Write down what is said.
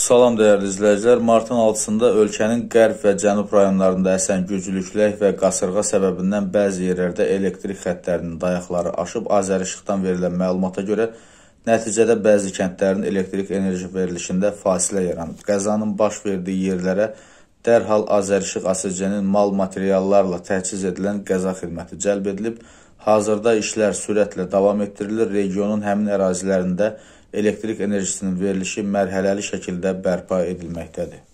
Salam dəyərli izləyicilər. Martın 6-sında ölkənin qərb və cənub rayonlarında əsən güclü külək və qasırğa səbəbindən bəzi yerlərdə elektrik xəttlərinin dayaqları aşıb. Azərişıqdan verilən məlumata görə nəticədə bəzi kəndlərin elektrik enerji verilişində fasilə yaranıb. Qəzanın baş verdiyi yerlərə dərhal Azərişıq ASC-nin mal materiallarla təchiz edilən qəza xidməti cəlb edilib. Hazırda işlər sürətlə davam etdirilir. Regionun həmin ərazilərində elektrik enerjisinin verilişi mərhələli şəkildə bərpa edilməkdədir.